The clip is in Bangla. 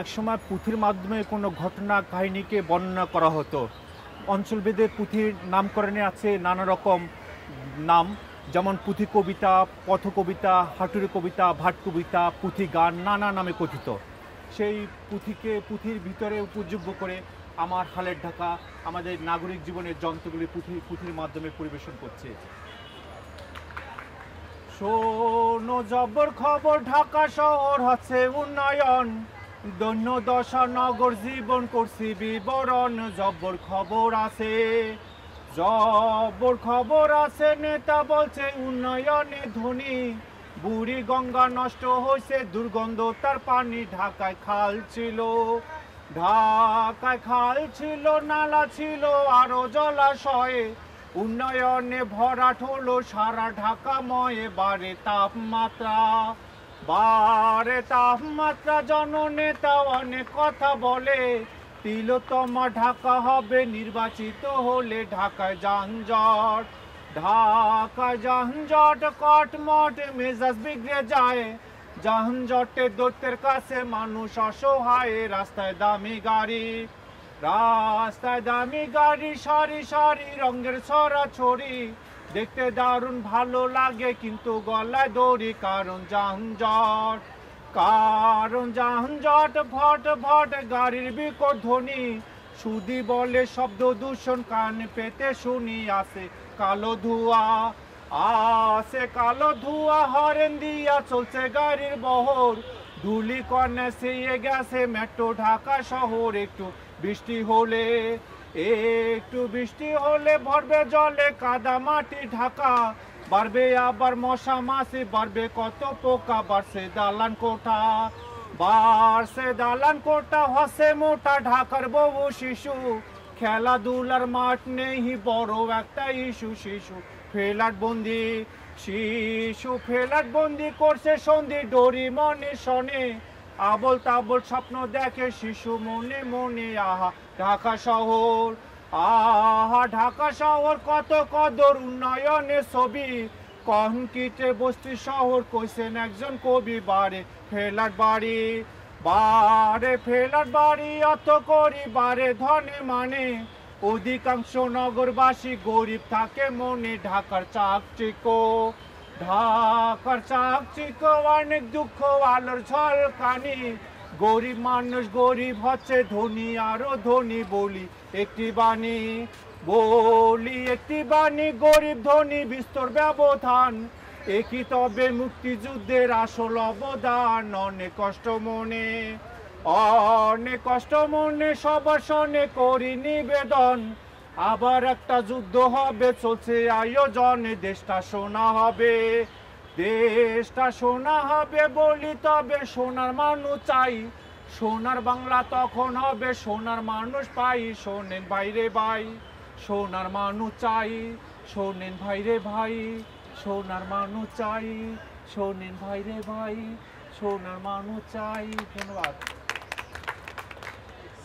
একসময় পুঁথির মাধ্যমে কোনো ঘটনা কাহিনীকে বর্ণনা করা হতো অঞ্চলভেদে পুঁথির নামকরণে আছে নানা রকম নাম যেমন পুঁথি কবিতা পথ কবিতা হাটুরি কবিতা ভাট কবিতা পুঁথি গান নানা নামে কথিত সেই পুঁথিকে পুঁথির ভিতরে উপযোগ্য করে আমার হালের ঢাকা আমাদের নাগরিক জীবনের যন্ত্রগুলি পুঁথি পুঁথির মাধ্যমে পরিবেশন করছে শোনো জব্বর খবর ঢাকা শহর হচ্ছে উন্নয়ন দৈন্য দশা নগর জীবন করছি বিবরণ জব্বর খবর আছে জব্বর খবর আছে নেতা বলছে উন্নয়নে ধনী বুড়ি গঙ্গা নষ্ট হয়েছে দুর্গন্ধ তার পানি ঢাকায় খাল ছিল ঢাকায় খাল ছিল নালা ছিল আরো জলাশয়ে উন্নয়নে ভরাট হলো সারা ঢাকাময় বাড়ে তাপমাত্রা বারে তাপমাত্রা জননেতা অনেক কথা বলে তিলোতমা ঢাকা হবে নির্বাচিত হলে ঢাকায় যানজট ঢাকা যানজট কটমট মেজাজ বিগড়ে যায় যানজটে দৈত্যের কাছে মানুষ অসহায় রাস্তায় দামি গাড়ি রাস্তায় দামি গাড়ি সারি সারি রঙের ছড়া ছড়ি দেখতে দারুণ ভালো লাগে কিন্তু গলায় দড়ি কারণ যানজট কারণ যানজট ভট ভট গাড়ির বিকট ধ্বনি সুদি বলে শব্দ দূষণ কান পেতে শুনি আসে কালো ধোঁয়া আসে কালো ধোঁয়া হরেন দিয়া চলছে গাড়ির বহর ধুলি কন্যা সেয়ে গেছে মেট্রো ঢাকা শহর একটু বৃষ্টি হলে একটু বৃষ্টি হলে ভরবে জলে কাদা মাটি ঢাকা বাড়বে আবার মশা মাসি বাড়বে কত পোকা বাড়ছে দালান কোটা বাড়ছে দালান কোটা হসে মোটা ঢাকার বহু শিশু খেলাধুলার মাঠ নেই বড় একটা ইস্যু শিশু ফেলাট বন্দি শিশু ফেলাট বন্দি করছে সন্ধি ডোরি মনে শনে আবল তাবল স্বপ্ন দেখে শিশু মনে মনে আহা ঢাকা শহর আহা ঢাকা শহর কত কদর উন্নয়নে ছবি কনক্রিটে বস্তি শহর কইছেন একজন কবি বাড়ি ফেলার বাড়ি বারে ফেলার বাড়ি অত করি বারে ধনে মানে অধিকাংশ নগরবাসী গরিব থাকে মনে ঢাকার চাকচিকো ঢাকার চাকচিক অনেক দুঃখ আলোর ঝলকানি গরিব মানুষ গরিব হচ্ছে ধনী আরো ধনী বলি একটি বাণী বলি একটি বাণী গরিব ধনী বিস্তর ব্যবধান একই তবে মুক্তিযুদ্ধের আসল অবদান অনেক কষ্ট মনে অনেক কষ্ট মনে সবার সনে করি নিবেদন আবার একটা যুদ্ধ হবে চলছে আয়োজন দেশটা সোনা হবে দেশটা সোনা হবে বলি তবে সোনার মানুষ চাই সোনার বাংলা তখন হবে সোনার মানুষ পাই শোনেন বাইরে ভাই সোনার মানুষ চাই শোনেন ভাইরে ভাই সোনার মানুষ চাই শোনেন ভাইরে ভাই সোনার মানুষ চাই ধন্যবাদ